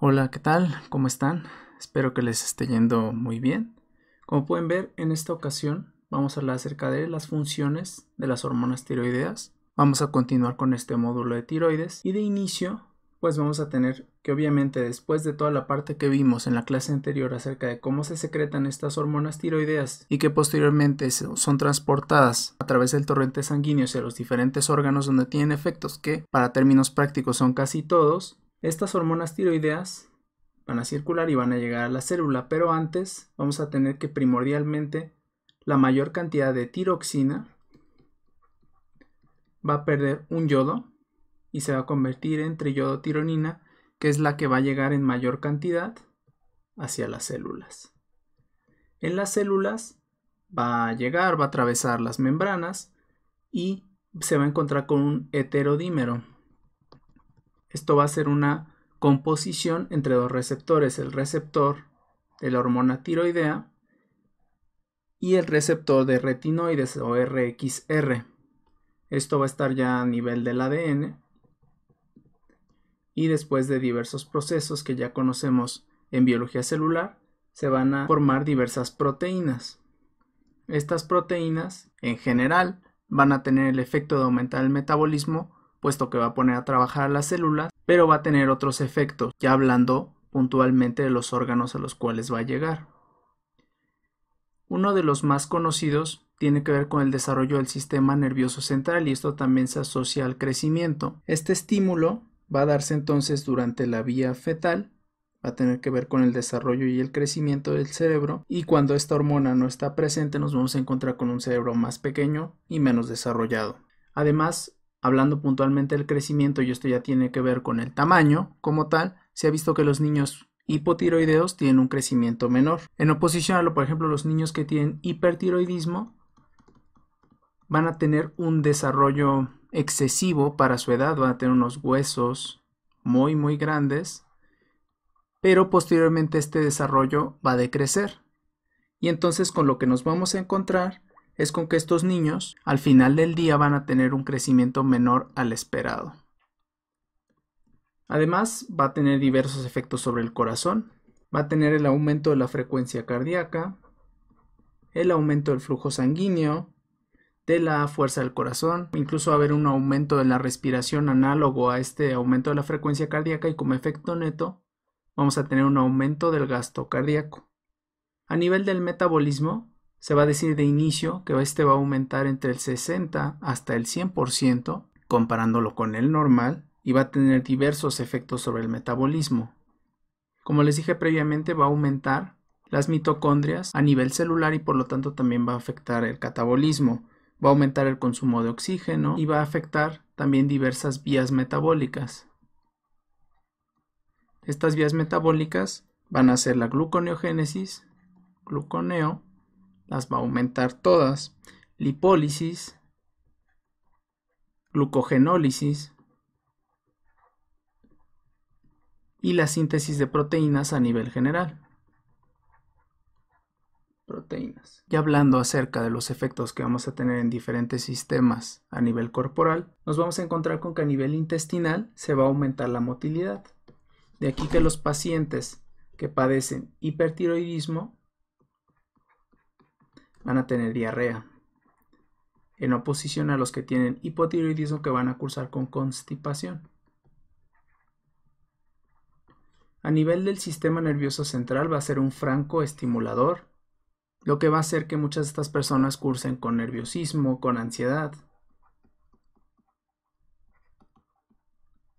Hola, ¿qué tal? ¿Cómo están? Espero que les esté yendo muy bien. Como pueden ver, en esta ocasión vamos a hablar acerca de las funciones de las hormonas tiroideas. Vamos a continuar con este módulo de tiroides y de inicio pues vamos a tener que obviamente después de toda la parte que vimos en la clase anterior acerca de cómo se secretan estas hormonas tiroideas y que posteriormente son transportadas a través del torrente sanguíneo hacia los diferentes órganos donde tienen efectos que para términos prácticos son casi todos, estas hormonas tiroideas van a circular y van a llegar a la célula, pero antes vamos a tener que primordialmente la mayor cantidad de tiroxina va a perder un yodo y se va a convertir en triyodotironina, que es la que va a llegar en mayor cantidad hacia las células. En las células va a llegar, va a atravesar las membranas y se va a encontrar con un heterodímero. Esto va a ser una composición entre dos receptores, el receptor de la hormona tiroidea y el receptor de retinoides o RXR. Esto va a estar ya a nivel del ADN y después de diversos procesos que ya conocemos en biología celular, se van a formar diversas proteínas. Estas proteínas, en general, van a tener el efecto de aumentar el metabolismo puesto que va a poner a trabajar las células, pero va a tener otros efectos, ya hablando puntualmente de los órganos a los cuales va a llegar. Uno de los más conocidos tiene que ver con el desarrollo del sistema nervioso central y esto también se asocia al crecimiento. Este estímulo va a darse entonces durante la vía fetal, va a tener que ver con el desarrollo y el crecimiento del cerebro y cuando esta hormona no está presente nos vamos a encontrar con un cerebro más pequeño y menos desarrollado. Además, hablando puntualmente del crecimiento, y esto ya tiene que ver con el tamaño como tal, se ha visto que los niños hipotiroideos tienen un crecimiento menor. En oposición a lo, por ejemplo, los niños que tienen hipertiroidismo van a tener un desarrollo excesivo para su edad, van a tener unos huesos muy, muy grandes, pero posteriormente este desarrollo va a decrecer. Y entonces con lo que nos vamos a encontrar es con que estos niños al final del día van a tener un crecimiento menor al esperado. Además, va a tener diversos efectos sobre el corazón, va a tener el aumento de la frecuencia cardíaca, el aumento del flujo sanguíneo, de la fuerza del corazón, incluso va a haber un aumento de la respiración análogo a este aumento de la frecuencia cardíaca y como efecto neto vamos a tener un aumento del gasto cardíaco. A nivel del metabolismo, se va a decir de inicio que este va a aumentar entre el 60 hasta el 100% comparándolo con el normal y va a tener diversos efectos sobre el metabolismo. Como les dije previamente, va a aumentar las mitocondrias a nivel celular y por lo tanto también va a afectar el catabolismo, va a aumentar el consumo de oxígeno y va a afectar también diversas vías metabólicas. Estas vías metabólicas van a ser la gluconeogénesis, gluconeo, las va a aumentar todas, lipólisis, glucogenólisis y la síntesis de proteínas a nivel general. Proteínas. Y hablando acerca de los efectos que vamos a tener en diferentes sistemas a nivel corporal, nos vamos a encontrar con que a nivel intestinal se va a aumentar la motilidad. De aquí que los pacientes que padecen hipertiroidismo van a tener diarrea. En oposición a los que tienen hipotiroidismo que van a cursar con constipación. A nivel del sistema nervioso central va a ser un franco estimulador, lo que va a hacer que muchas de estas personas cursen con nerviosismo, con ansiedad.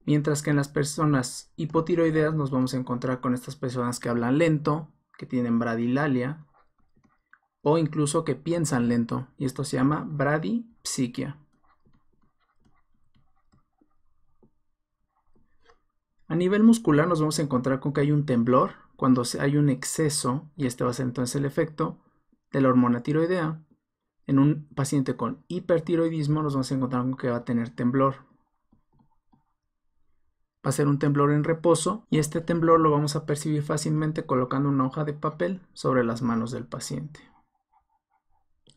Mientras que en las personas hipotiroideas nos vamos a encontrar con estas personas que hablan lento, que tienen bradilalia, o incluso que piensan lento y esto se llama Psiquia. A nivel muscular nos vamos a encontrar con que hay un temblor cuando hay un exceso, y este va a ser entonces el efecto de la hormona tiroidea. En un paciente con hipertiroidismo nos vamos a encontrar con que va a tener temblor. Va a ser un temblor en reposo y este temblor lo vamos a percibir fácilmente colocando una hoja de papel sobre las manos del paciente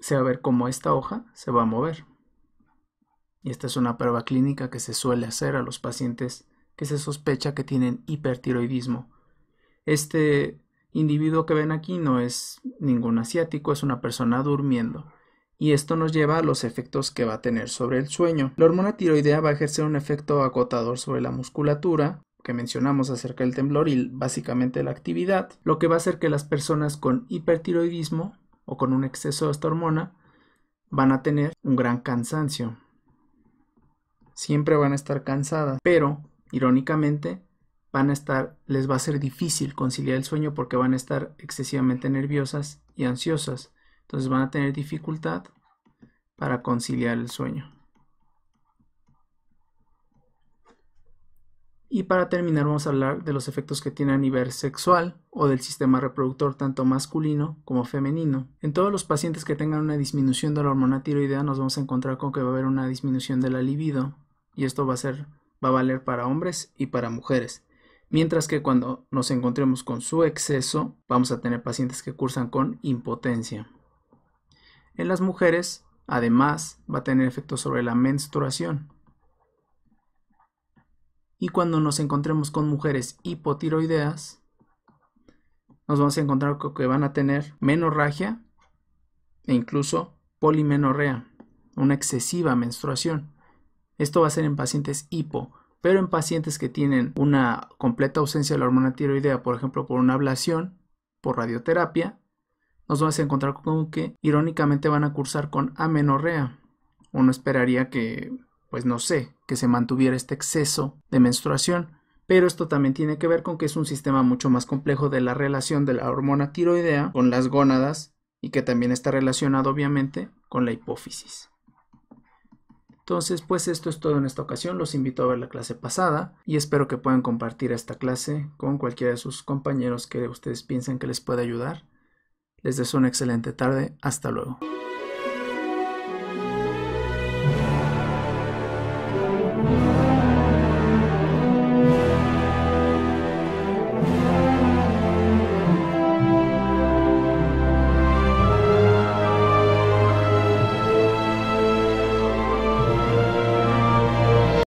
se va a ver cómo esta hoja se va a mover. Y esta es una prueba clínica que se suele hacer a los pacientes que se sospecha que tienen hipertiroidismo. Este individuo que ven aquí no es ningún asiático, es una persona durmiendo. Y esto nos lleva a los efectos que va a tener sobre el sueño. La hormona tiroidea va a ejercer un efecto acotador sobre la musculatura, que mencionamos acerca del temblor y básicamente la actividad, lo que va a hacer que las personas con hipertiroidismo o con un exceso de esta hormona van a tener un gran cansancio. Siempre van a estar cansadas, pero irónicamente van a estar les va a ser difícil conciliar el sueño porque van a estar excesivamente nerviosas y ansiosas. Entonces van a tener dificultad para conciliar el sueño. Y para terminar vamos a hablar de los efectos que tiene a nivel sexual o del sistema reproductor tanto masculino como femenino. En todos los pacientes que tengan una disminución de la hormona tiroidea nos vamos a encontrar con que va a haber una disminución de la libido y esto va a ser va a valer para hombres y para mujeres. Mientras que cuando nos encontremos con su exceso, vamos a tener pacientes que cursan con impotencia. En las mujeres, además, va a tener efectos sobre la menstruación. Y cuando nos encontremos con mujeres hipotiroideas, nos vamos a encontrar con que van a tener menorragia e incluso polimenorrea, una excesiva menstruación. Esto va a ser en pacientes hipo, pero en pacientes que tienen una completa ausencia de la hormona tiroidea, por ejemplo, por una ablación, por radioterapia, nos vamos a encontrar con que irónicamente van a cursar con amenorrea. Uno esperaría que, pues no sé, que se mantuviera este exceso de menstruación, pero esto también tiene que ver con que es un sistema mucho más complejo de la relación de la hormona tiroidea con las gónadas y que también está relacionado obviamente con la hipófisis. Entonces, pues esto es todo en esta ocasión. Los invito a ver la clase pasada y espero que puedan compartir esta clase con cualquiera de sus compañeros que ustedes piensen que les puede ayudar. Les deseo una excelente tarde. Hasta luego.